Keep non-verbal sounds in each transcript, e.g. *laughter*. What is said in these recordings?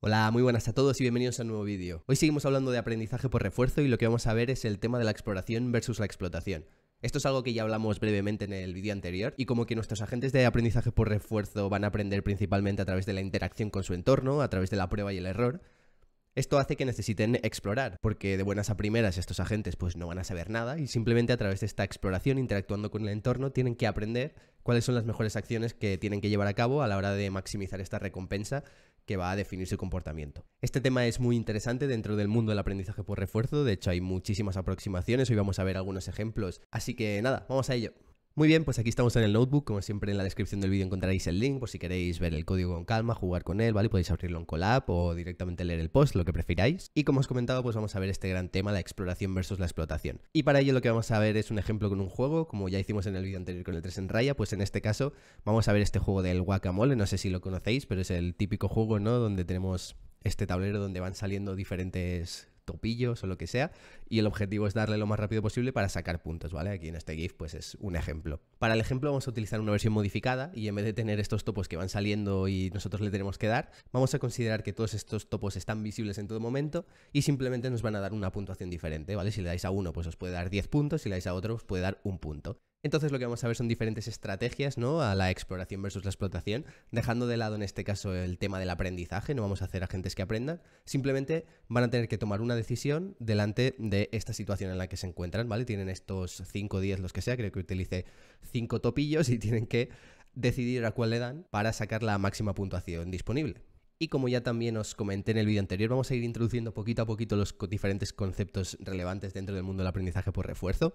Hola, muy buenas a todos y bienvenidos a un nuevo vídeo. Hoy seguimos hablando de aprendizaje por refuerzo y lo que vamos a ver es el tema de la exploración versus la explotación. Esto es algo que ya hablamos brevemente en el vídeo anterior, y como que nuestros agentes de aprendizaje por refuerzo van a aprender principalmente a través de la interacción con su entorno, a través de la prueba y el error, esto hace que necesiten explorar, porque de buenas a primeras estos agentes pues no van a saber nada y simplemente a través de esta exploración interactuando con el entorno tienen que aprender cuáles son las mejores acciones que tienen que llevar a cabo a la hora de maximizar esta recompensa que va a definir su comportamiento. Este tema es muy interesante dentro del mundo del aprendizaje por refuerzo, de hecho hay muchísimas aproximaciones, hoy vamos a ver algunos ejemplos, así que nada, vamos a ello. Muy bien, pues aquí estamos en el notebook. Como siempre en la descripción del vídeo encontraréis el link por si queréis ver el código con calma, jugar con él, ¿vale? Podéis abrirlo en Colab o directamente leer el post, lo que prefiráis. Y como os comentado, pues vamos a ver este gran tema, la exploración versus la explotación. Y para ello lo que vamos a ver es un ejemplo con un juego, como ya hicimos en el vídeo anterior con el 3 en raya, pues en este caso vamos a ver este juego del guacamole, no sé si lo conocéis, pero es el típico juego, ¿no? Donde tenemos este tablero donde van saliendo diferentes topillos o lo que sea, y el objetivo es darle lo más rápido posible para sacar puntos, ¿vale? Aquí en este GIF pues es un ejemplo. Para el ejemplo vamos a utilizar una versión modificada y en vez de tener estos topos que van saliendo y nosotros le tenemos que dar, vamos a considerar que todos estos topos están visibles en todo momento y simplemente nos van a dar una puntuación diferente, ¿vale? Si le dais a uno pues os puede dar 10 puntos, si le dais a otro os puede dar un punto. Entonces lo que vamos a ver son diferentes estrategias, ¿no? A la exploración versus la explotación, dejando de lado en este caso el tema del aprendizaje, no vamos a hacer agentes que aprendan, simplemente van a tener que tomar una decisión delante de esta situación en la que se encuentran, ¿vale? Tienen estos cinco días, los que sea, creo que utilice cinco topillos y tienen que decidir a cuál le dan para sacar la máxima puntuación disponible. Y como ya también os comenté en el vídeo anterior, vamos a ir introduciendo poquito a poquito los diferentes conceptos relevantes dentro del mundo del aprendizaje por refuerzo.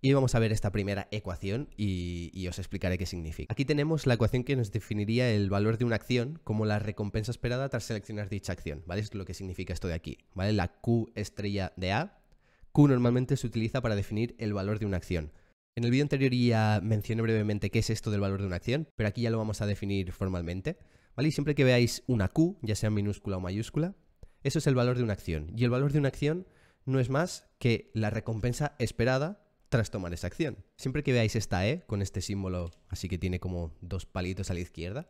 Y vamos a ver esta primera ecuación y, os explicaré qué significa. Aquí tenemos la ecuación que nos definiría el valor de una acción como la recompensa esperada tras seleccionar dicha acción, ¿vale? Es lo que significa esto de aquí, ¿vale? La Q estrella de A. Q normalmente se utiliza para definir el valor de una acción. En el vídeo anterior ya mencioné brevemente qué es esto del valor de una acción, pero aquí ya lo vamos a definir formalmente. Y siempre que veáis una Q, ya sea minúscula o mayúscula, eso es el valor de una acción. Y el valor de una acción no es más que la recompensa esperada tras tomar esa acción. Siempre que veáis esta E con este símbolo, así que tiene como dos palitos a la izquierda,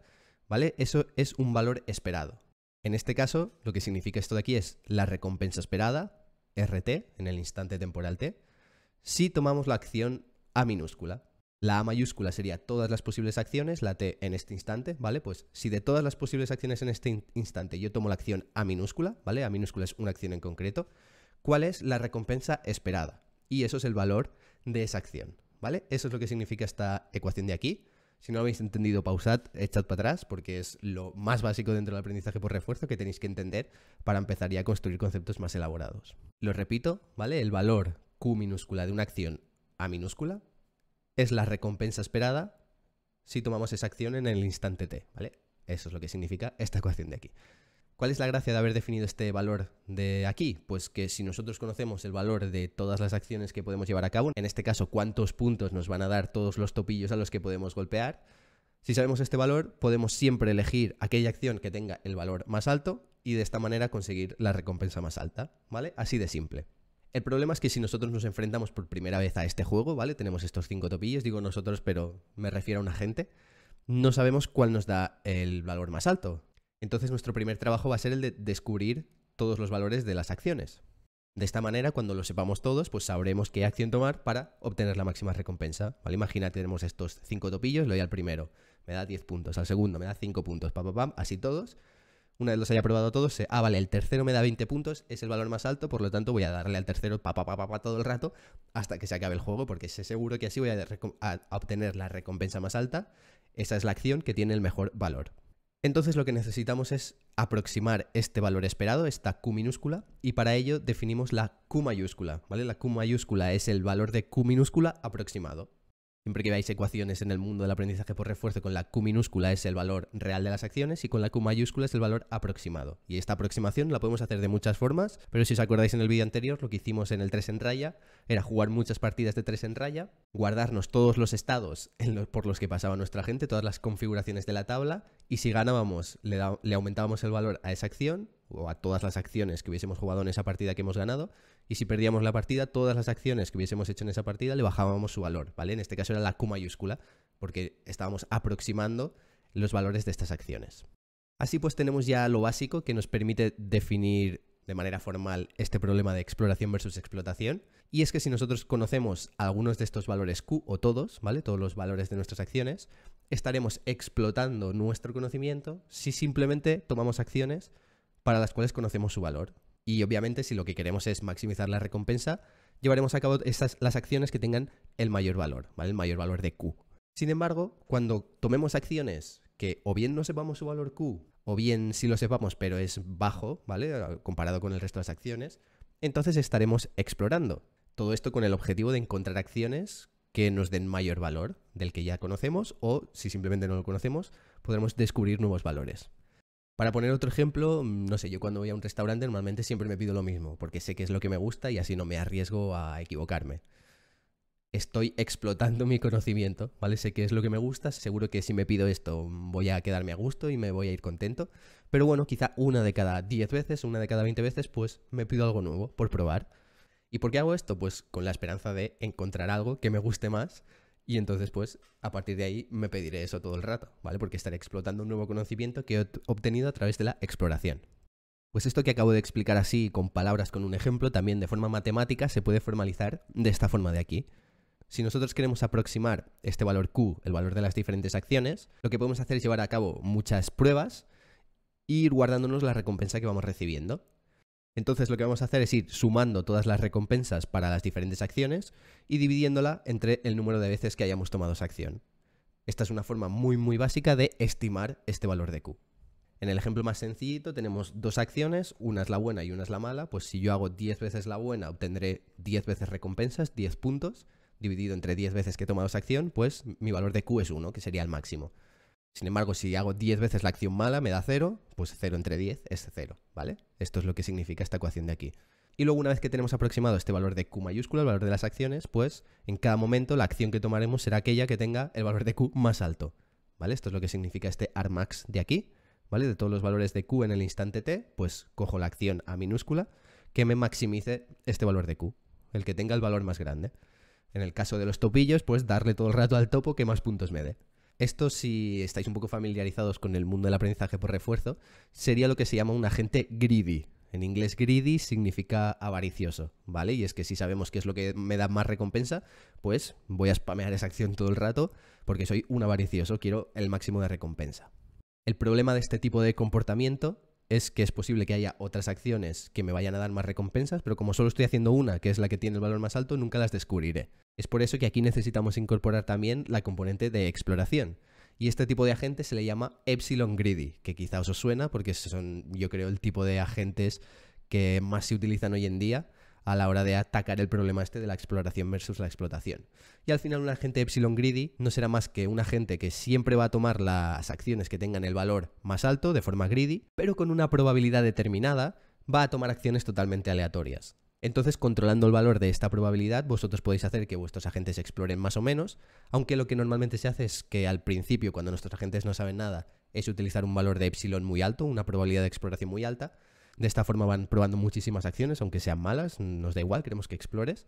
¿vale? Eso es un valor esperado. En este caso, lo que significa esto de aquí es la recompensa esperada, RT, en el instante temporal T, si tomamos la acción A minúscula. La A mayúscula sería todas las posibles acciones, la T en este instante, ¿vale? Pues si de todas las posibles acciones en este instante yo tomo la acción A minúscula, ¿vale? A minúscula es una acción en concreto, ¿cuál es la recompensa esperada? Y eso es el valor de esa acción, ¿vale? Eso es lo que significa esta ecuación de aquí. Si no lo habéis entendido, pausad, echad para atrás, porque es lo más básico dentro del aprendizaje por refuerzo que tenéis que entender para empezar ya a construir conceptos más elaborados. Lo repito, ¿vale? El valor Q minúscula de una acción A minúscula es la recompensa esperada si tomamos esa acción en el instante t, ¿vale? Eso es lo que significa esta ecuación de aquí. ¿Cuál es la gracia de haber definido este valor de aquí? Pues que si nosotros conocemos el valor de todas las acciones que podemos llevar a cabo, en este caso cuántos puntos nos van a dar todos los topillos a los que podemos golpear, si sabemos este valor, podemos siempre elegir aquella acción que tenga el valor más alto y de esta manera conseguir la recompensa más alta, ¿vale? Así de simple. El problema es que si nosotros nos enfrentamos por primera vez a este juego, ¿vale? Tenemos estos cinco topillos, digo nosotros, pero me refiero a una gente. No sabemos cuál nos da el valor más alto. Entonces nuestro primer trabajo va a ser el de descubrir todos los valores de las acciones. De esta manera, cuando lo sepamos todos, pues sabremos qué acción tomar para obtener la máxima recompensa. ¿vale? Imagina, tenemos estos cinco topillos, le doy al primero, me da 10 puntos, al segundo me da 5 puntos, así todos. Una vez los haya probado todos, se ah, vale, el tercero me da 20 puntos, es el valor más alto, por lo tanto voy a darle al tercero pa, pa, pa, todo el rato hasta que se acabe el juego, porque sé seguro que así voy a, obtener la recompensa más alta. Esa es la acción que tiene el mejor valor. Entonces lo que necesitamos es aproximar este valor esperado, esta Q minúscula, y para ello definimos la Q mayúscula, ¿vale? La Q mayúscula es el valor de Q minúscula aproximado. Siempre que veáis ecuaciones en el mundo del aprendizaje por refuerzo, con la Q minúscula es el valor real de las acciones y con la Q mayúscula es el valor aproximado. Y esta aproximación la podemos hacer de muchas formas, pero si os acordáis en el vídeo anterior, lo que hicimos en el 3 en raya era jugar muchas partidas de 3 en raya, guardarnos todos los estados por los que pasaba nuestra gente, todas las configuraciones de la tabla, y si ganábamos le aumentábamos el valor a esa acción o a todas las acciones que hubiésemos jugado en esa partida que hemos ganado, y si perdíamos la partida, todas las acciones que hubiésemos hecho en esa partida le bajábamos su valor, ¿vale? En este caso era la Q mayúscula, porque estábamos aproximando los valores de estas acciones. Así pues tenemos ya lo básico que nos permite definir de manera formal este problema de exploración versus explotación. Y es que si nosotros conocemos algunos de estos valores Q o todos, ¿vale? Todos los valores de nuestras acciones, estaremos explotando nuestro conocimiento si simplemente tomamos acciones para las cuales conocemos su valor. Y obviamente si lo que queremos es maximizar la recompensa, llevaremos a cabo estas, las acciones que tengan el mayor valor, ¿vale? El mayor valor de Q. Sin embargo, cuando tomemos acciones que o bien no sepamos su valor Q, o bien si lo sepamos pero es bajo, ¿vale? Comparado con el resto de las acciones, entonces estaremos explorando. Todo esto con el objetivo de encontrar acciones que nos den mayor valor del que ya conocemos o si simplemente no lo conocemos, podremos descubrir nuevos valores. Para poner otro ejemplo, mm, no sé, yo cuando voy a un restaurante normalmente siempre me pido lo mismo, porque sé que es lo que me gusta y así no me arriesgo a equivocarme. Estoy explotando *laughs* mi conocimiento, ¿vale? Sé que es lo que me gusta, seguro que si me pido esto mm, voy a quedarme a gusto y me voy a ir contento, pero bueno, quizá una de cada 10 veces, una de cada 20 veces, pues me pido algo nuevo por probar. ¿Y por qué hago esto? Pues con la esperanza de encontrar algo que me guste más y entonces, pues, a partir de ahí me pediré eso todo el rato, ¿vale? Porque estaré explotando un nuevo conocimiento que he obtenido a través de la exploración. Pues esto que acabo de explicar así, con palabras, con un ejemplo, también de forma matemática, se puede formalizar de esta forma de aquí. Si nosotros queremos aproximar este valor Q, el valor de las diferentes acciones, lo que podemos hacer es llevar a cabo muchas pruebas e ir guardándonos la recompensa que vamos recibiendo. Entonces lo que vamos a hacer es ir sumando todas las recompensas para las diferentes acciones y dividiéndola entre el número de veces que hayamos tomado esa acción. Esta es una forma muy muy básica de estimar este valor de Q. En el ejemplo más sencillito tenemos dos acciones, una es la buena y una es la mala, pues si yo hago 10 veces la buena obtendré 10 veces recompensas, 10 puntos, dividido entre 10 veces que he tomado esa acción, pues mi valor de Q es 1, que sería el máximo. Sin embargo, si hago 10 veces la acción mala, me da 0, pues 0 entre 10 es 0, ¿vale? Esto es lo que significa esta ecuación de aquí. Y luego una vez que tenemos aproximado este valor de Q mayúscula, el valor de las acciones, pues en cada momento la acción que tomaremos será aquella que tenga el valor de Q más alto, ¿vale? Esto es lo que significa este max de aquí, ¿vale? De todos los valores de Q en el instante T, pues cojo la acción A minúscula que me maximice este valor de Q, el que tenga el valor más grande. En el caso de los topillos, pues darle todo el rato al topo que más puntos me dé. Esto, si estáis un poco familiarizados con el mundo del aprendizaje por refuerzo, sería lo que se llama un agente greedy. En inglés, greedy significa avaricioso, ¿vale? Y es que si sabemos qué es lo que me da más recompensa, pues voy a spamear esa acción todo el rato porque soy un avaricioso, quiero el máximo de recompensa. El problema de este tipo de comportamiento es que es posible que haya otras acciones que me vayan a dar más recompensas, pero como solo estoy haciendo una, que es la que tiene el valor más alto, nunca las descubriré. Es por eso que aquí necesitamos incorporar también la componente de exploración. Y este tipo de agente se le llama Epsilon Greedy, que quizá os suena porque son, yo creo, el tipo de agentes que más se utilizan hoy en día a la hora de atacar el problema este de la exploración versus la explotación. Y al final un agente Epsilon Greedy no será más que un agente que siempre va a tomar las acciones que tengan el valor más alto de forma greedy, pero con una probabilidad determinada va a tomar acciones totalmente aleatorias. Entonces, controlando el valor de esta probabilidad, vosotros podéis hacer que vuestros agentes exploren más o menos, aunque lo que normalmente se hace es que al principio, cuando nuestros agentes no saben nada, es utilizar un valor de epsilon muy alto, una probabilidad de exploración muy alta, de esta forma van probando muchísimas acciones, aunque sean malas, nos da igual, queremos que explores.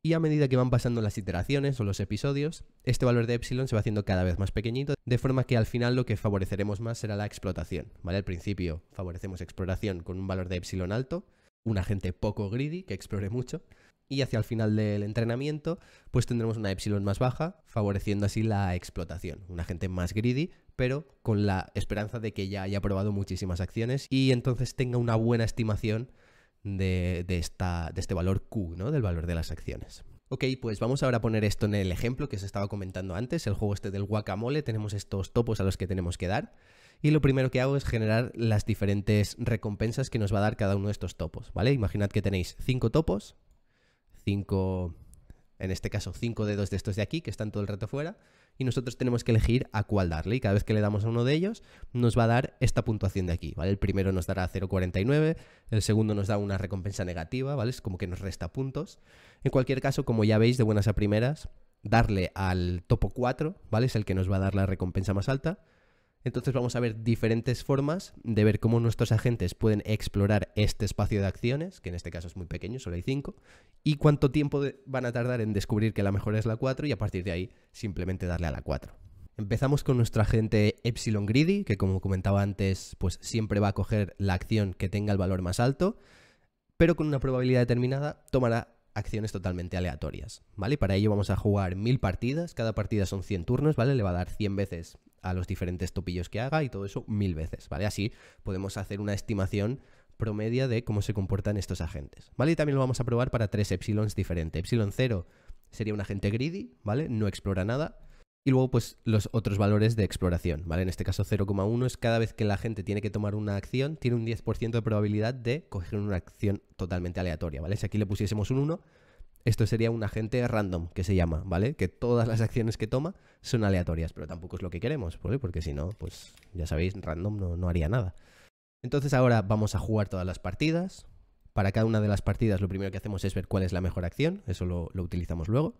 Y a medida que van pasando las iteraciones o los episodios, este valor de epsilon se va haciendo cada vez más pequeñito, de forma que al final lo que favoreceremos más será la explotación. ¿vale? Al principio favorecemos exploración con un valor de epsilon alto, un agente poco greedy que explore mucho, y hacia el final del entrenamiento, pues tendremos una epsilon más baja, favoreciendo así la explotación. Una gente más greedy, pero con la esperanza de que ya haya probado muchísimas acciones y entonces tenga una buena estimación de, este valor Q, ¿no? Del valor de las acciones. Ok, pues vamos ahora a poner esto en el ejemplo que os estaba comentando antes, el juego este del guacamole, tenemos estos topos a los que tenemos que dar y lo primero que hago es generar las diferentes recompensas que nos va a dar cada uno de estos topos, ¿vale? Imaginad que tenéis 5 topos, cinco, en este caso, cinco dedos de estos de aquí, que están todo el rato fuera, y nosotros tenemos que elegir a cuál darle. Y cada vez que le damos a uno de ellos, nos va a dar esta puntuación de aquí, ¿vale? El primero nos dará 0,49, el segundo nos da una recompensa negativa, ¿vale? Es como que nos resta puntos. En cualquier caso, como ya veis, de buenas a primeras, darle al topo 4, ¿vale? Es el que nos va a dar la recompensa más alta. Entonces vamos a ver diferentes formas de ver cómo nuestros agentes pueden explorar este espacio de acciones, que en este caso es muy pequeño, solo hay 5, y cuánto tiempo van a tardar en descubrir que la mejor es la 4 y a partir de ahí simplemente darle a la 4. Empezamos con nuestro agente Epsilon Greedy, que como comentaba antes, pues siempre va a coger la acción que tenga el valor más alto, pero con una probabilidad determinada tomará acciones totalmente aleatorias, ¿vale? Para ello vamos a jugar mil partidas, cada partida son 100 turnos, ¿vale? Le va a dar 100 veces a los diferentes topillos que haga y todo eso mil veces, ¿vale? Así podemos hacer una estimación promedia de cómo se comportan estos agentes, ¿vale? Y también lo vamos a probar para tres epsilons diferentes. Epsilon 0 sería un agente greedy, ¿vale? No explora nada. Y luego, pues, los otros valores de exploración, ¿vale? En este caso, 0,1 es cada vez que la gente tiene que tomar una acción, tiene un 10% de probabilidad de coger una acción totalmente aleatoria, ¿vale? Si aquí le pusiésemos un 1, esto sería un agente random que se llama, ¿vale? Que todas las acciones que toma son aleatorias, pero tampoco es lo que queremos, ¿vale? Porque si no, pues ya sabéis, random no, haría nada. Entonces ahora vamos a jugar todas las partidas. Para cada una de las partidas lo primero que hacemos es ver cuál es la mejor acción, eso lo, lo utilizamos luego.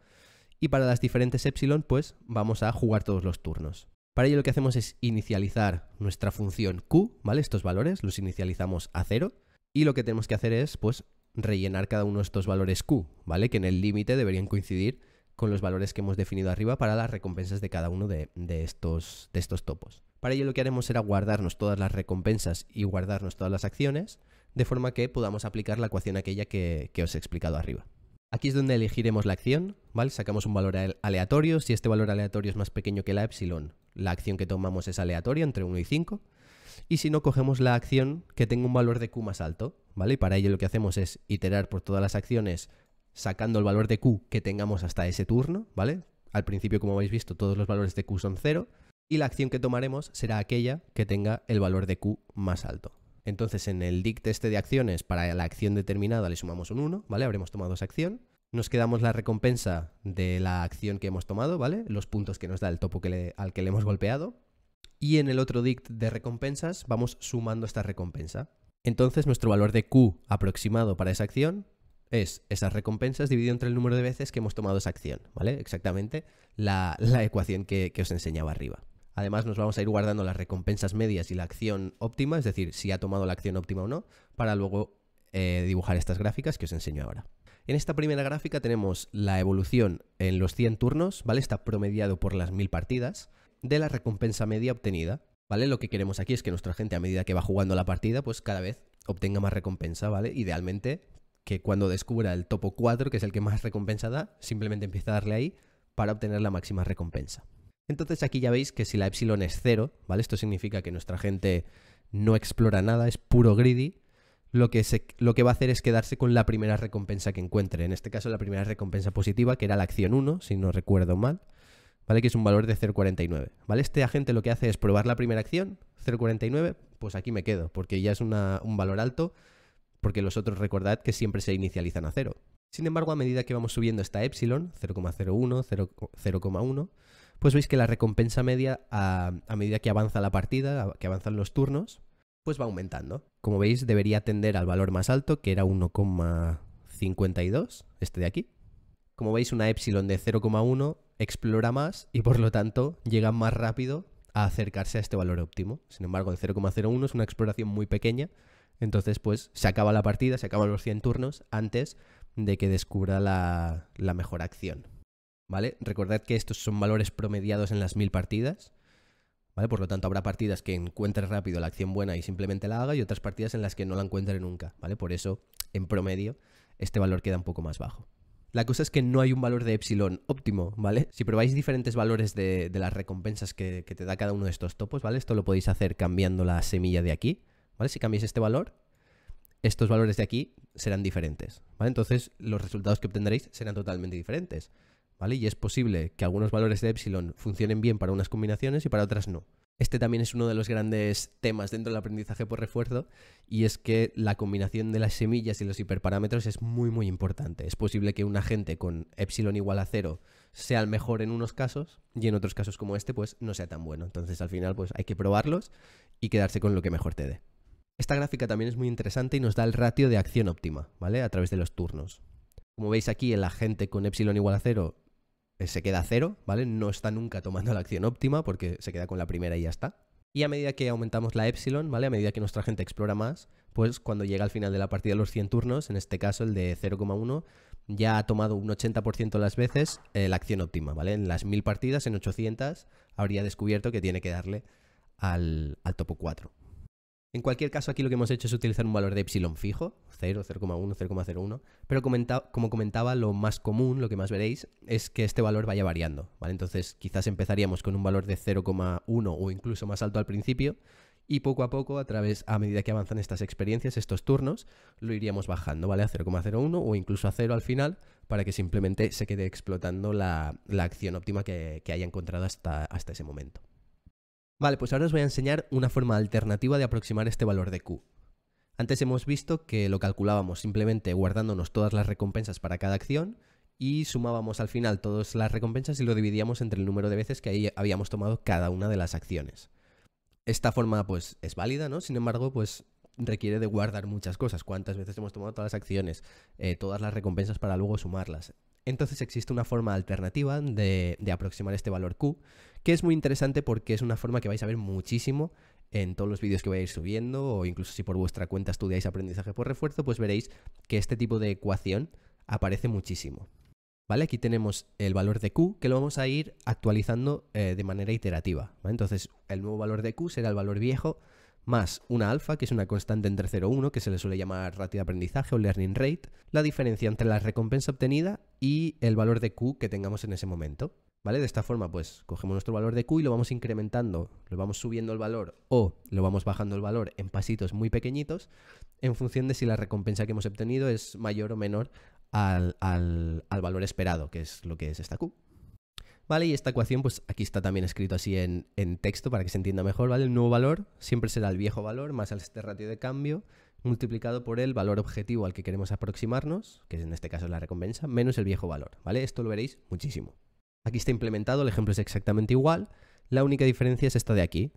Y para las diferentes epsilon, pues vamos a jugar todos los turnos. Para ello lo que hacemos es inicializar nuestra función q, ¿vale? Estos valores los inicializamos a cero y lo que tenemos que hacer es, pues, rellenar cada uno de estos valores Q, ¿vale? Que en el límite deberían coincidir con los valores que hemos definido arriba para las recompensas de cada uno de, de, estos, topos. Para ello lo que haremos será guardarnos todas las recompensas y guardarnos todas las acciones, de forma que podamos aplicar la ecuación aquella que, os he explicado arriba. Aquí es donde elegiremos la acción, ¿vale? Sacamos un valor aleatorio, si este valor aleatorio es más pequeño que la epsilon, la acción que tomamos es aleatoria entre 1 y 5, y si no, cogemos la acción que tenga un valor de Q más alto, ¿vale? Y para ello lo que hacemos es iterar por todas las acciones sacando el valor de Q que tengamos hasta ese turno, ¿vale? Al principio, como habéis visto, todos los valores de Q son 0 y la acción que tomaremos será aquella que tenga el valor de Q más alto. Entonces, en el dict este de acciones, para la acción determinada le sumamos un 1, ¿vale? Habremos tomado esa acción. Nos quedamos la recompensa de la acción que hemos tomado, ¿vale? Los puntos que nos da el topo al que le hemos golpeado y en el otro dict de recompensas vamos sumando esta recompensa. Entonces nuestro valor de Q aproximado para esa acción es esas recompensas dividido entre el número de veces que hemos tomado esa acción, ¿vale? Exactamente la, ecuación que, os enseñaba arriba. Además, nos vamos a ir guardando las recompensas medias y la acción óptima, es decir, si ha tomado la acción óptima o no, para luego eh, dibujar estas gráficas que os enseño ahora. En esta primera gráfica tenemos la evolución en los 100 turnos, ¿vale? Está promediado por las 1000 partidas de la recompensa media obtenida, ¿vale? Lo que queremos aquí es que nuestra gente a medida que va jugando la partida, pues cada vez obtenga más recompensa, ¿vale? Idealmente que cuando descubra el topo 4, que es el que más recompensa da, simplemente empieza a darle ahí para obtener la máxima recompensa. Entonces aquí ya veis que si la epsilon es 0 ¿vale? Esto significa que nuestra gente no explora nada, es puro greedy. Lo que, lo que va a hacer es quedarse con la primera recompensa que encuentre. En este caso la primera recompensa positiva, que era la acción 1, si no recuerdo mal. ¿vale? Que es un valor de 0,49, ¿vale? Este agente lo que hace es probar la primera acción, 0,49, pues aquí me quedo, porque ya es un valor alto, porque los otros recordad que siempre se inicializan a cero. Sin embargo, a medida que vamos subiendo esta epsilon, 0,01, 0,1, pues veis que la recompensa media, a, medida que avanza la partida, que avanzan los turnos, pues va aumentando. Como veis, debería tender al valor más alto, que era 1,52, este de aquí, como veis, una epsilon de 0,1 explora más y por lo tanto llega más rápido a acercarse a este valor óptimo. Sin embargo, de 0,01 es una exploración muy pequeña, entonces pues se acaba la partida, se acaban los 100 turnos antes de que descubra la, la mejor acción. ¿Vale? Recordad que estos son valores promediados en las 1000 partidas. ¿Vale? Por lo tanto, habrá partidas que encuentre rápido la acción buena y simplemente la haga y otras partidas en las que no la encuentre nunca, ¿vale? Por eso, en promedio, este valor queda un poco más bajo. La cosa es que no hay un valor de epsilon óptimo, ¿vale? Si probáis diferentes valores de, las recompensas que, que, te da cada uno de estos topos, ¿vale? Esto lo podéis hacer cambiando la semilla de aquí, ¿vale? Si cambiáis este valor, estos valores de aquí serán diferentes, ¿vale? Entonces los resultados que obtendréis serán totalmente diferentes, ¿vale? Y es posible que algunos valores de epsilon funcionen bien para unas combinaciones y para otras no este también es uno de los grandes temas dentro del aprendizaje por refuerzo y es que la combinación de las semillas y los hiperparámetros es muy muy importante. Es posible que un agente con epsilon igual a cero sea el mejor en unos casos y en otros casos como este pues no sea tan bueno. Entonces al final pues hay que probarlos y quedarse con lo que mejor te dé. Esta gráfica también es muy interesante y nos da el ratio de acción óptima, ¿vale? A través de los turnos. Como veis aquí, el agente con epsilon igual a cero eh, se queda a cero, ¿vale? No está nunca tomando la acción óptima porque se queda con la primera y ya está. Y a medida que aumentamos la epsilon, ¿vale? A medida que nuestra gente explora más, pues cuando llega al final de la partida los 100 turnos, en este caso el de 0,1, ya ha tomado un 80% de las veces eh, la acción óptima, ¿vale? En las 1000 partidas, en 800, habría descubierto que tiene que darle al, al topo 4. En cualquier caso, aquí lo que hemos hecho es utilizar un valor de epsilon fijo, 0, 0,1, 0,01, pero como comentaba, lo más común, lo que más veréis, es que este valor vaya variando, ¿vale? Entonces quizás empezaríamos con un valor de 0,1 o incluso más alto al principio, y poco a poco, a través, a medida que avanzan estas experiencias, estos turnos, lo iríamos bajando, ¿vale? A 0,01 o incluso a 0 al final, para que simplemente se quede explotando la, acción óptima que, que haya encontrado hasta, hasta ese momento. Vale, pues ahora os voy a enseñar una forma alternativa de aproximar este valor de Q. Antes hemos visto que lo calculábamos simplemente guardándonos todas las recompensas para cada acción y sumábamos al final todas las recompensas y lo dividíamos entre el número de veces que ahí habíamos tomado cada una de las acciones. Esta forma pues es válida, ¿no? Sin embargo, pues requiere de guardar muchas cosas. ¿Cuántas veces hemos tomado todas las acciones? Eh, todas las recompensas para luego sumarlas, entonces existe una forma alternativa de, aproximar este valor Q, que es muy interesante porque es una forma que vais a ver muchísimo en todos los vídeos que voy a ir subiendo, o incluso si por vuestra cuenta estudiáis aprendizaje por refuerzo, pues veréis que este tipo de ecuación aparece muchísimo. ¿Vale? Aquí tenemos el valor de Q que lo vamos a ir actualizando eh, de manera iterativa. Entonces, el nuevo valor de Q será el valor viejo más una alfa, que es una constante entre 0 y 1, que se le suele llamar ratio de aprendizaje o learning rate, la diferencia entre la recompensa obtenida y el valor de Q que tengamos en ese momento. ¿Vale? De esta forma, pues cogemos nuestro valor de Q y lo vamos incrementando, lo vamos subiendo el valor o lo vamos bajando el valor en pasitos muy pequeñitos en función de si la recompensa que hemos obtenido es mayor o menor al, al valor esperado, que es lo que es esta Q. ¿vale? Y esta ecuación, pues aquí está también escrito así en, texto para que se entienda mejor, ¿vale? El nuevo valor siempre será el viejo valor más este ratio de cambio multiplicado por el valor objetivo al que queremos aproximarnos, que en este caso es la recompensa, menos el viejo valor, ¿vale? Esto lo veréis muchísimo. Aquí está implementado, el ejemplo es exactamente igual, la única diferencia es esta de aquí,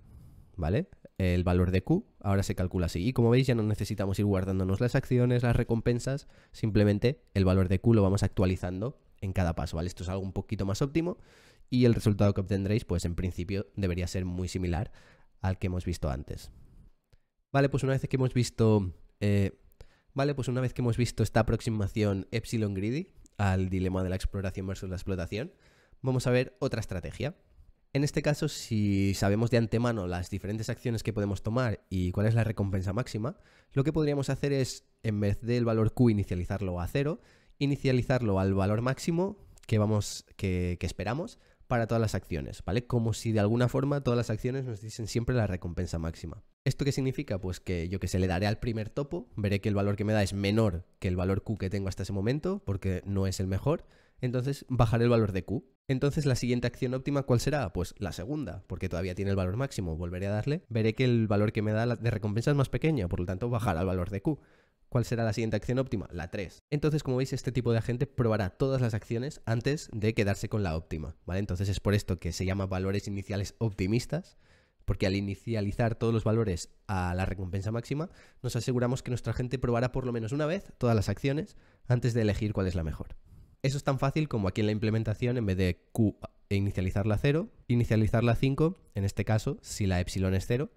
¿vale? El valor de Q ahora se calcula así. Y como veis ya no necesitamos ir guardándonos las acciones, las recompensas, simplemente el valor de Q lo vamos actualizando en cada paso, ¿vale? Esto es algo un poquito más óptimo y el resultado que obtendréis, pues en principio debería ser muy similar al que hemos visto antes. Vale, pues una vez que hemos visto, eh, vale, pues una vez que hemos visto esta aproximación epsilon greedy al dilema de la exploración versus la explotación, vamos a ver otra estrategia. En este caso, si sabemos de antemano las diferentes acciones que podemos tomar y cuál es la recompensa máxima, lo que podríamos hacer es, en vez del valor Q, inicializarlo a cero inicializarlo al valor máximo que, vamos, que, esperamos para todas las acciones, ¿vale? Como si de alguna forma todas las acciones nos dicen siempre la recompensa máxima. ¿Esto qué significa? Pues que yo que se le daré al primer topo, veré que el valor que me da es menor que el valor Q que tengo hasta ese momento, porque no es el mejor, entonces bajaré el valor de Q. Entonces la siguiente acción óptima, ¿cuál será? Pues la segunda, porque todavía tiene el valor máximo, volveré a darle, veré que el valor que me da de recompensa es más pequeño, por lo tanto bajará el valor de Q. ¿Cuál será la siguiente acción óptima? La 3. Entonces, como veis, este tipo de agente probará todas las acciones antes de quedarse con la óptima, ¿vale? Entonces es por esto que se llama valores iniciales optimistas, porque al inicializar todos los valores a la recompensa máxima, nos aseguramos que nuestra gente probará por lo menos una vez todas las acciones antes de elegir cuál es la mejor. Eso es tan fácil como aquí en la implementación, en vez de Q e inicializarla a 0, inicializarla a 5, en este caso, si la epsilon es 0,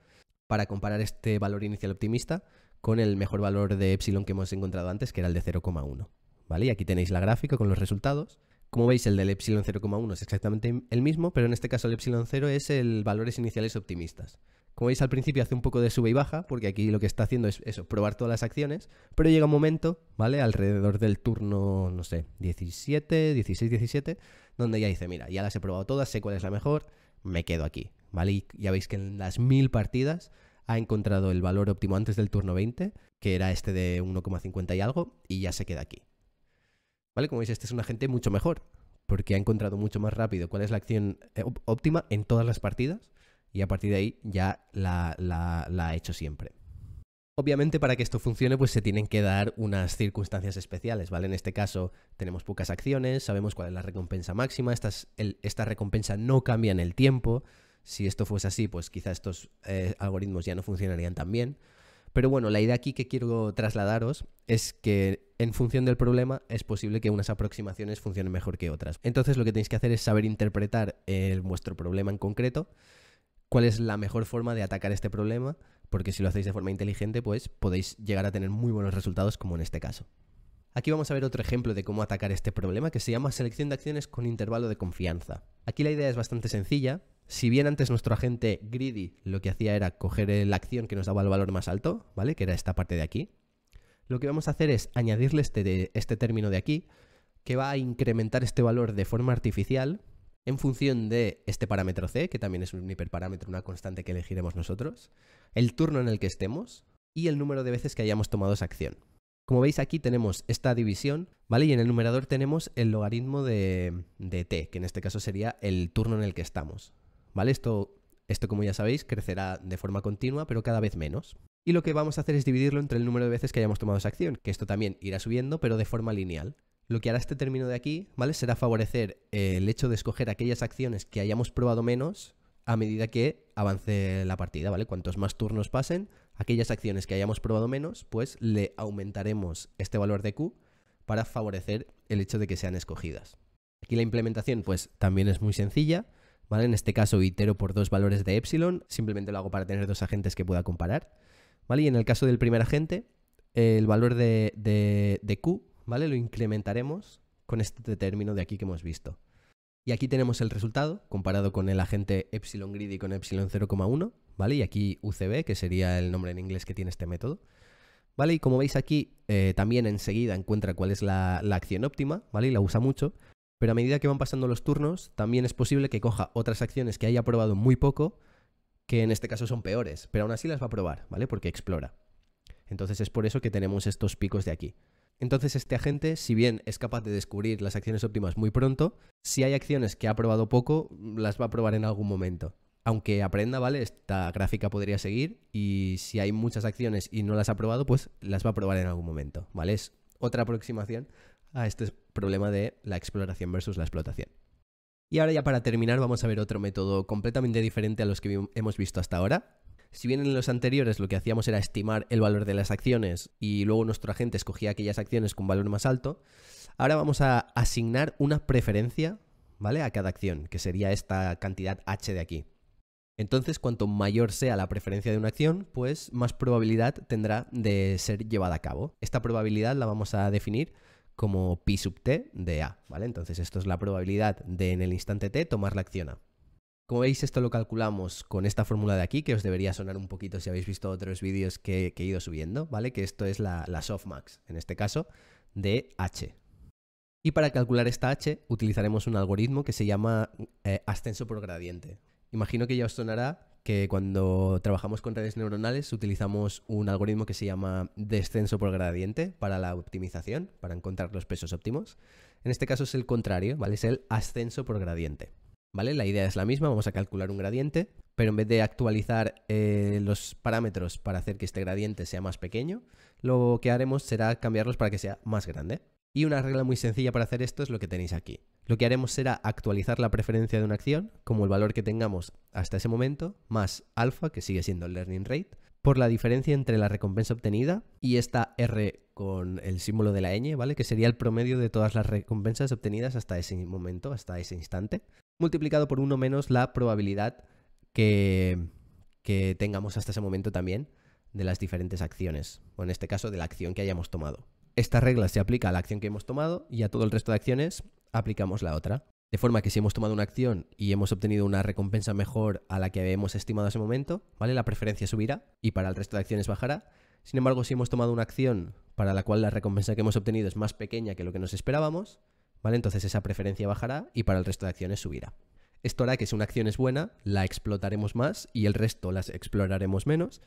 para comparar este valor inicial optimista con el mejor valor de epsilon que hemos encontrado antes, que era el de 0,1. ¿Vale? Y aquí tenéis la gráfica con los resultados. Como veis, el del epsilon 0,1 es exactamente el mismo, pero en este caso el epsilon 0 es el valores iniciales optimistas. Como veis al principio hace un poco de sube y baja, porque aquí lo que está haciendo es eso, probar todas las acciones, pero llega un momento, ¿vale? Alrededor del turno, no sé, 17, 16, 17, donde ya dice, mira, ya las he probado todas, sé cuál es la mejor, me quedo aquí, ¿vale? Y ya veis que en las mil partidas ha encontrado el valor óptimo antes del turno 20, que era este de 1,50 y algo, y ya se queda aquí. ¿Vale? Como veis, este es un agente mucho mejor, porque ha encontrado mucho más rápido cuál es la acción eh, óptima en todas las partidas, y a partir de ahí ya la, ha hecho siempre. Obviamente para que esto funcione pues se tienen que dar unas circunstancias especiales, ¿vale? En este caso tenemos pocas acciones, sabemos cuál es la recompensa máxima, esta recompensa no cambia en el tiempo, si esto fuese así, pues quizá estos eh, algoritmos ya no funcionarían tan bien. Pero bueno, la idea aquí que quiero trasladaros es que en función del problema es posible que unas aproximaciones funcionen mejor que otras. Entonces lo que tenéis que hacer es saber interpretar el, vuestro problema en concreto, cuál es la mejor forma de atacar este problema, porque si lo hacéis de forma inteligente, pues podéis llegar a tener muy buenos resultados como en este caso. Aquí vamos a ver otro ejemplo de cómo atacar este problema que se llama selección de acciones con intervalo de confianza. Aquí la idea es bastante sencilla, si bien antes nuestro agente greedy lo que hacía era coger la acción que nos daba el valor más alto, ¿vale? Que era esta parte de aquí. Lo que vamos a hacer es añadirle este, este, término de aquí, que va a incrementar este valor de forma artificial en función de este parámetro C, que también es un hiperparámetro, una constante que elegiremos nosotros, el turno en el que estemos y el número de veces que hayamos tomado esa acción. Como veis aquí tenemos esta división, ¿vale? Y en el numerador tenemos el logaritmo de t, que en este caso sería el turno en el que estamos. Esto, esto, como ya sabéis, crecerá de forma continua, pero cada vez menos. Y lo que vamos a hacer es dividirlo entre el número de veces que hayamos tomado esa acción, que esto también irá subiendo, pero de forma lineal. Lo que hará este término de aquí, ¿vale? Será favorecer eh, el hecho de escoger aquellas acciones que hayamos probado menos a medida que avance la partida, ¿vale? Cuantos más turnos pasen, aquellas acciones que hayamos probado menos, pues le aumentaremos este valor de Q para favorecer el hecho de que sean escogidas. Aquí la implementación, pues también es muy sencilla. ¿vale? En este caso itero por dos valores de epsilon, simplemente lo hago para tener dos agentes que pueda comparar, ¿vale? Y en el caso del primer agente, el valor de, de, q, ¿vale? Lo incrementaremos con este término de aquí que hemos visto. Y aquí tenemos el resultado comparado con el agente epsilon grid y con epsilon 0,1, ¿vale? Y aquí UCB, que sería el nombre en inglés que tiene este método. ¿Vale? Y como veis aquí, eh, también enseguida encuentra cuál es la, la, acción óptima, ¿vale? Y la usa mucho, pero a medida que van pasando los turnos, también es posible que coja otras acciones que haya probado muy poco, que en este caso son peores, pero aún así las va a probar, ¿vale? Porque explora. Entonces es por eso que tenemos estos picos de aquí. Entonces este agente, si bien es capaz de descubrir las acciones óptimas muy pronto, si hay acciones que ha probado poco, las va a probar en algún momento. Aunque aprenda, ¿vale? Esta gráfica podría seguir y si hay muchas acciones y no las ha probado, pues las va a probar en algún momento, ¿vale? Es otra aproximación, a este problema de la exploración versus la explotación. Y ahora ya para terminar vamos a ver otro método completamente diferente a los que hemos visto hasta ahora. Si bien en los anteriores lo que hacíamos era estimar el valor de las acciones y luego nuestro agente escogía aquellas acciones con valor más alto, ahora vamos a asignar una preferencia, ¿vale? A cada acción, que sería esta cantidad H de aquí. Entonces, cuanto mayor sea la preferencia de una acción, pues más probabilidad tendrá de ser llevada a cabo. Esta probabilidad la vamos a definir como pi sub t de A, ¿vale? Entonces esto es la probabilidad de en el instante t tomar la acción A. Como veis, esto lo calculamos con esta fórmula de aquí, que os debería sonar un poquito si habéis visto otros vídeos que, he ido subiendo, ¿vale? Que esto es la, softmax, en este caso, de H. Y para calcular esta H utilizaremos un algoritmo que se llama eh, ascenso por gradiente. Imagino que ya os sonará que cuando trabajamos con redes neuronales utilizamos un algoritmo que se llama descenso por gradiente para la optimización, para encontrar los pesos óptimos. En este caso es el contrario, ¿vale? Es el ascenso por gradiente. ¿Vale? La idea es la misma, vamos a calcular un gradiente, pero en vez de actualizar eh, los parámetros para hacer que este gradiente sea más pequeño, lo que haremos será cambiarlos para que sea más grande. Y una regla muy sencilla para hacer esto es lo que tenéis aquí. Lo que haremos será actualizar la preferencia de una acción, como el valor que tengamos hasta ese momento, más alfa, que sigue siendo el learning rate, por la diferencia entre la recompensa obtenida y esta R con el símbolo de la ñ, ¿vale? Que sería el promedio de todas las recompensas obtenidas hasta ese momento, hasta ese instante, multiplicado por uno menos la probabilidad que tengamos hasta ese momento también de las diferentes acciones, o en este caso de la acción que hayamos tomado. Esta regla se aplica a la acción que hemos tomado y a todo el resto de acciones aplicamos la otra. De forma que si hemos tomado una acción y hemos obtenido una recompensa mejor a la que habíamos estimado en ese momento, ¿vale? La preferencia subirá y para el resto de acciones bajará. Sin embargo, si hemos tomado una acción para la cual la recompensa que hemos obtenido es más pequeña que lo que nos esperábamos, ¿vale? Entonces esa preferencia bajará y para el resto de acciones subirá. Esto hará que si una acción es buena, la explotaremos más y el resto las exploraremos menos,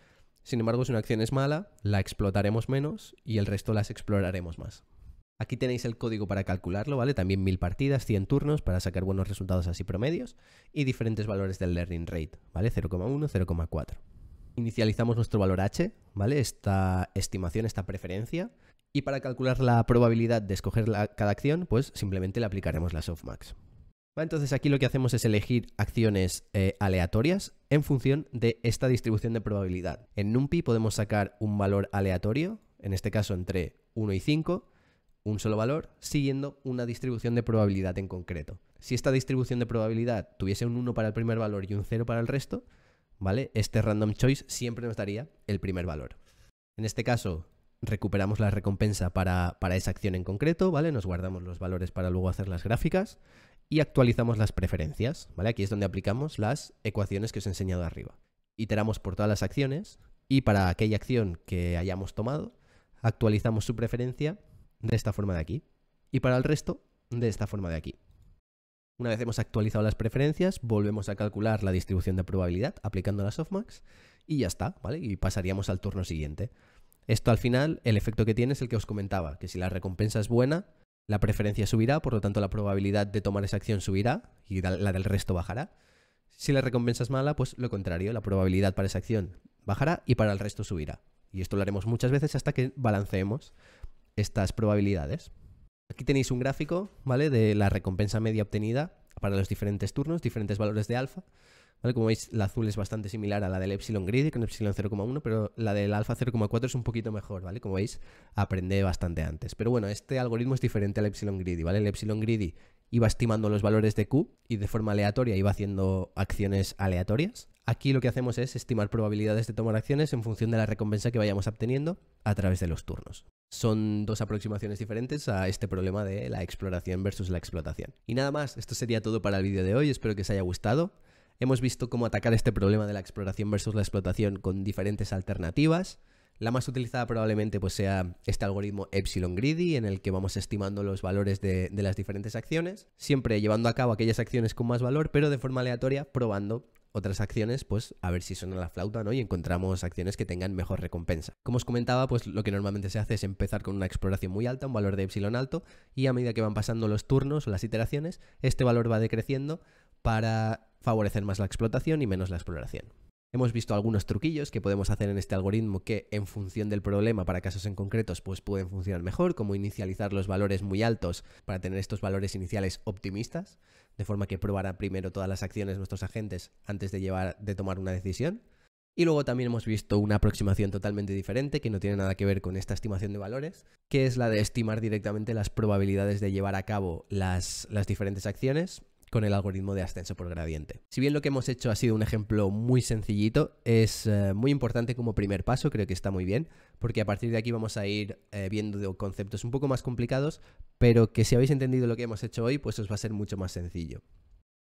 sin embargo, si una acción es mala, la explotaremos menos y el resto las exploraremos más. Aquí tenéis el código para calcularlo, ¿vale? También mil partidas, 100 turnos para sacar buenos resultados así promedios y diferentes valores del learning rate, ¿vale? 0,1, 0,4. Inicializamos nuestro valor H, ¿vale? Esta estimación, esta preferencia. Y para calcular la probabilidad de escoger cada acción, pues simplemente le aplicaremos la softmax. Entonces aquí lo que hacemos es elegir acciones eh, aleatorias en función de esta distribución de probabilidad. En NumPy podemos sacar un valor aleatorio, en este caso entre 1 y 5, un solo valor, siguiendo una distribución de probabilidad en concreto. Si esta distribución de probabilidad tuviese un 1 para el primer valor y un 0 para el resto, ¿vale? Este random choice siempre nos daría el primer valor. En este caso, recuperamos la recompensa para, para, esa acción en concreto, ¿vale? Nos guardamos los valores para luego hacer las gráficas y actualizamos las preferencias, ¿vale? Aquí es donde aplicamos las ecuaciones que os he enseñado arriba. Iteramos por todas las acciones y para aquella acción que hayamos tomado, actualizamos su preferencia de esta forma de aquí y para el resto de esta forma de aquí. Una vez hemos actualizado las preferencias, volvemos a calcular la distribución de probabilidad aplicando la softmax y ya está, ¿vale? Y pasaríamos al turno siguiente. Esto al final, el efecto que tiene es el que os comentaba, que si la recompensa es buena, la preferencia subirá, por lo tanto la probabilidad de tomar esa acción subirá y la del resto bajará. Si la recompensa es mala, pues lo contrario, la probabilidad para esa acción bajará y para el resto subirá. Y esto lo haremos muchas veces hasta que balanceemos estas probabilidades. Aquí tenéis un gráfico, ¿vale? De la recompensa media obtenida para los diferentes turnos, diferentes valores de alfa. Como veis, la azul es bastante similar a la del Epsilon greedy con Epsilon 0,1, pero la del Alpha 0,4 es un poquito mejor, ¿vale? Como veis, aprende bastante antes. Pero bueno, este algoritmo es diferente al Epsilon Greedy, ¿vale? El Epsilon Greedy iba estimando los valores de Q y de forma aleatoria iba haciendo acciones aleatorias. Aquí lo que hacemos es estimar probabilidades de tomar acciones en función de la recompensa que vayamos obteniendo a través de los turnos. Son dos aproximaciones diferentes a este problema de la exploración versus la explotación. Y nada más, esto sería todo para el vídeo de hoy, espero que os haya gustado. Hemos visto cómo atacar este problema de la exploración versus la explotación con diferentes alternativas. La más utilizada probablemente pues, sea este algoritmo Epsilon Greedy, en el que vamos estimando los valores de, las diferentes acciones, siempre llevando a cabo aquellas acciones con más valor, pero de forma aleatoria, probando otras acciones, pues a ver si son la flauta, ¿no? Y encontramos acciones que tengan mejor recompensa. Como os comentaba, pues lo que normalmente se hace es empezar con una exploración muy alta, un valor de epsilon alto, y a medida que van pasando los turnos o las iteraciones, este valor va decreciendo para favorecer más la explotación y menos la exploración. Hemos visto algunos truquillos que podemos hacer en este algoritmo que, en función del problema para casos en concretos, pues pueden funcionar mejor, como inicializar los valores muy altos para tener estos valores iniciales optimistas, de forma que probará primero todas las acciones nuestros agentes antes de, llevar, de tomar una decisión. Y luego también hemos visto una aproximación totalmente diferente que no tiene nada que ver con esta estimación de valores, que es la de estimar directamente las probabilidades de llevar a cabo las, las diferentes acciones con el algoritmo de ascenso por gradiente. Si bien lo que hemos hecho ha sido un ejemplo muy sencillito, es eh, muy importante como primer paso, creo que está muy bien, porque a partir de aquí vamos a ir eh, viendo conceptos un poco más complicados, pero que si habéis entendido lo que hemos hecho hoy, pues os va a ser mucho más sencillo.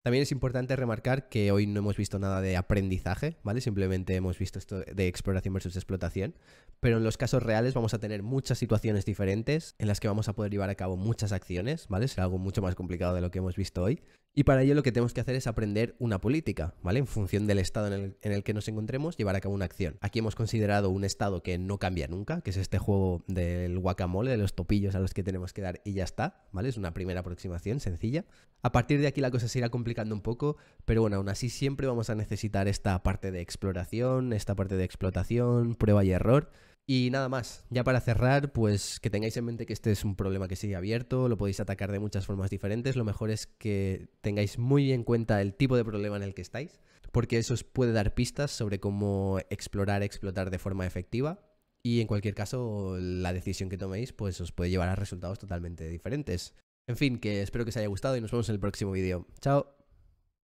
También es importante remarcar que hoy no hemos visto nada de aprendizaje, ¿vale? Simplemente hemos visto esto de exploración versus explotación, pero en los casos reales vamos a tener muchas situaciones diferentes en las que vamos a poder llevar a cabo muchas acciones, ¿vale? Será algo mucho más complicado de lo que hemos visto hoy. Y para ello lo que tenemos que hacer es aprender una política, ¿vale? En función del estado en el, que nos encontremos, llevar a cabo una acción. Aquí hemos considerado un estado que no cambia nunca, que es este juego del guacamole, de los topillos a los que tenemos que dar y ya está, ¿vale? Es una primera aproximación sencilla. A partir de aquí la cosa se irá complicando un poco, pero bueno, aún así siempre vamos a necesitar esta parte de exploración, esta parte de explotación, prueba y error y nada más, ya para cerrar, pues que tengáis en mente que este es un problema que sigue abierto, lo podéis atacar de muchas formas diferentes, lo mejor es que tengáis muy en cuenta el tipo de problema en el que estáis, porque eso os puede dar pistas sobre cómo explorar, explotar de forma efectiva y en cualquier caso la decisión que toméis pues os puede llevar a resultados totalmente diferentes. En fin, que espero que os haya gustado y nos vemos en el próximo vídeo. Chao.